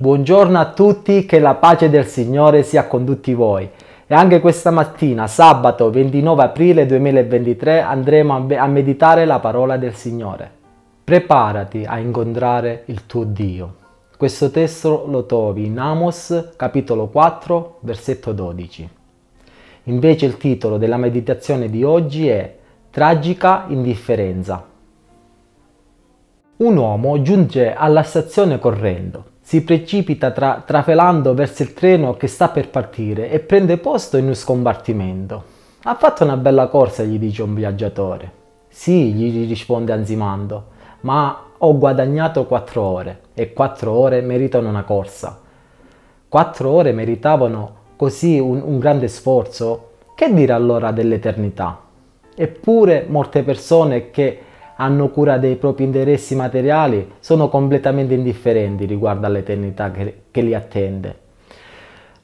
Buongiorno a tutti, che la pace del Signore sia con tutti voi. E anche questa mattina, sabato 29 aprile 2023, andremo a meditare la parola del Signore. Preparati a incontrare il tuo Dio. Questo testo lo trovi in Amos capitolo 4 versetto 12. Invece il titolo della meditazione di oggi è Tragica indifferenza. Un uomo giunge alla stazione correndo si precipita tra, trafelando verso il treno che sta per partire e prende posto in un scompartimento. Ha fatto una bella corsa, gli dice un viaggiatore. Sì, gli risponde ansimando, ma ho guadagnato quattro ore e quattro ore meritano una corsa. Quattro ore meritavano così un, un grande sforzo? Che dire allora dell'eternità? Eppure molte persone che hanno cura dei propri interessi materiali sono completamente indifferenti riguardo all'eternità che, che li attende.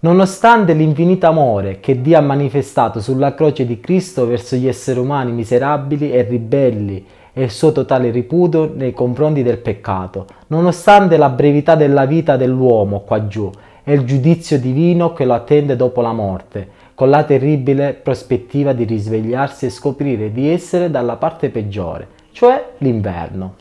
Nonostante l'infinito amore che Dio ha manifestato sulla croce di Cristo verso gli esseri umani miserabili e ribelli e il suo totale ripudio nei confronti del peccato, nonostante la brevità della vita dell'uomo qua giù e il giudizio divino che lo attende dopo la morte, con la terribile prospettiva di risvegliarsi e scoprire di essere dalla parte peggiore, cioè l'inverno.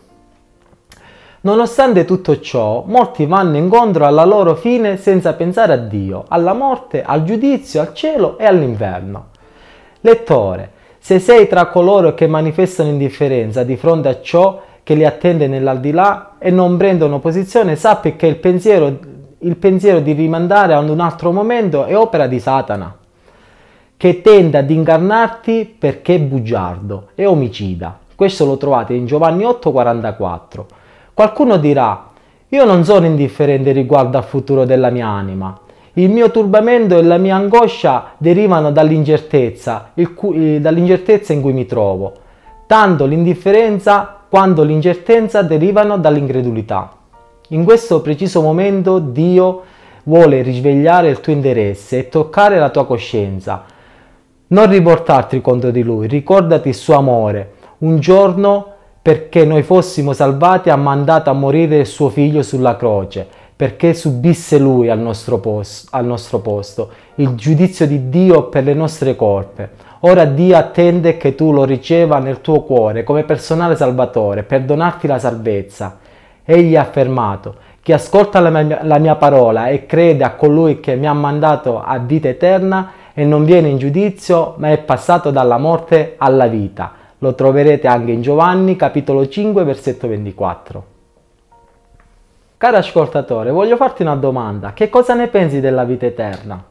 Nonostante tutto ciò, molti vanno incontro alla loro fine senza pensare a Dio, alla morte, al giudizio, al cielo e all'inverno. Lettore, se sei tra coloro che manifestano indifferenza di fronte a ciò che li attende nell'aldilà e non prendono posizione, sappi che il pensiero, il pensiero di rimandare ad un altro momento è opera di Satana, che tende ad ingannarti perché è bugiardo e omicida. Questo lo trovate in Giovanni 8:44. Qualcuno dirà, io non sono indifferente riguardo al futuro della mia anima. Il mio turbamento e la mia angoscia derivano dall'incertezza, eh, dall'incertezza in cui mi trovo. Tanto l'indifferenza quanto l'incertezza derivano dall'incredulità. In questo preciso momento Dio vuole risvegliare il tuo interesse e toccare la tua coscienza. Non riportarti contro di Lui, ricordati il suo amore, un giorno perché noi fossimo salvati ha mandato a morire il suo figlio sulla croce, perché subisse lui al nostro, posto, al nostro posto il giudizio di Dio per le nostre colpe. Ora Dio attende che tu lo riceva nel tuo cuore come personale salvatore, per donarti la salvezza. Egli ha affermato, chi ascolta la mia, la mia parola e crede a colui che mi ha mandato a vita eterna e non viene in giudizio, ma è passato dalla morte alla vita lo troverete anche in Giovanni capitolo 5 versetto 24. Caro ascoltatore, voglio farti una domanda. Che cosa ne pensi della vita eterna?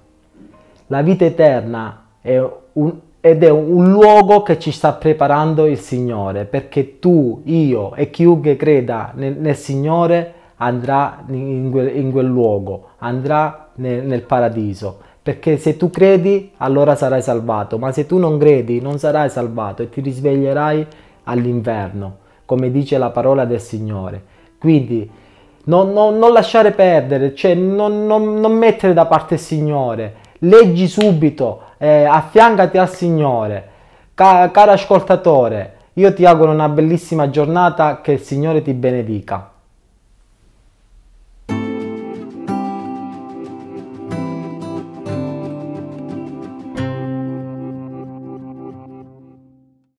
La vita eterna è un, ed è un luogo che ci sta preparando il Signore, perché tu, io e chiunque creda nel, nel Signore andrà in quel, in quel, luogo, andrà nel, nel paradiso. Perché se tu credi, allora sarai salvato, ma se tu non credi, non sarai salvato e ti risveglierai all'inverno, come dice la parola del Signore. Quindi non, non, non lasciare perdere, cioè non, non, mettere da parte il Signore. Leggi subito, eh, affiancati al Signore. Ca- caro ascoltatore, io ti auguro una bellissima giornata, che il Signore ti benedica.